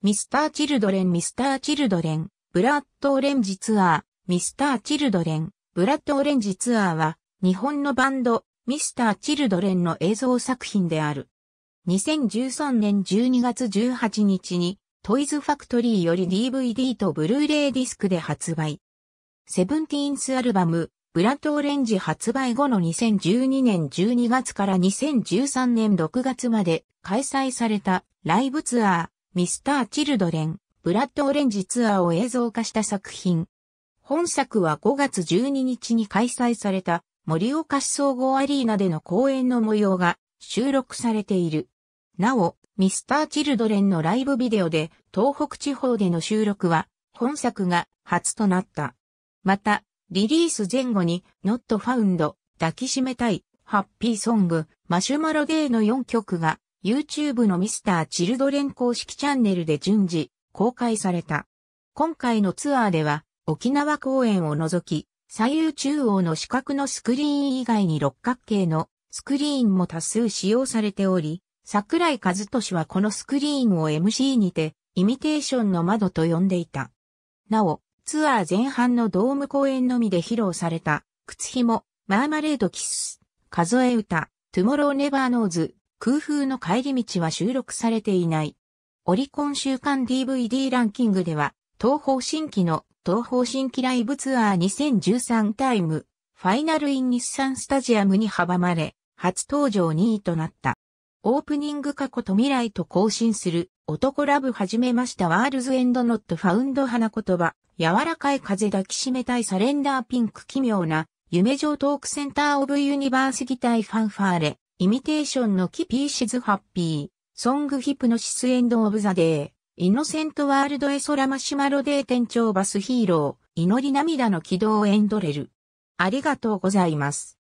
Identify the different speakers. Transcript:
Speaker 1: ミスター・チルドレン、ミスター・チルドレン、ブラッド・オレンジツアー、ミスター・チルドレン、ブラッド・オレンジツアーは、日本のバンド、ミスター・チルドレンの映像作品である。2013年12月18日に、トイズ・ファクトリーより DVD とブルーレイディスクで発売。セブンティーンスアルバム、ブラッド・オレンジ発売後の2012年12月から2013年6月まで開催されたライブツアー、ミスター・チルドレン、ブラッド・オレンジツアーを映像化した作品。本作は5月12日に開催された森岡市総合アリーナでの公演の模様が収録されている。なお、ミスター・チルドレンのライブビデオで東北地方での収録は本作が初となった。また、リリース前後に Not Found、抱きしめたい、ハッピーソング、マシュマロデーの4曲が YouTube のミスター・チルドレン公式チャンネルで順次公開された。今回のツアーでは沖縄公演を除き左右中央の四角のスクリーン以外に六角形のスクリーンも多数使用されており、桜井和俊はこのスクリーンを MC にてイミテーションの窓と呼んでいた。なお、ツアー前半のドーム公演のみで披露された、靴紐、マーマレードキス、数え歌、トゥモローネバーノーズ、空風の帰り道は収録されていない。オリコン週間 DVD ランキングでは、東方新規の東方新規ライブツアー2013タイム、ファイナルイン日産スタジアムに阻まれ、初登場2位となった。オープニング過去と未来と更新する、男ラブ始めましたワールズエンドノットファウンド花言葉、柔らかい風抱きしめたいサレンダーピンク奇妙な、夢上トークセンターオブユニバースギタイファンファーレ、イミテーションのキピーシズハッピー、ソングヒプノシスエンドオブザデー、イノセントワールドエソラマシュマロデー店長バスヒーロー、祈り涙の軌道エンドレル。ありがとうございます。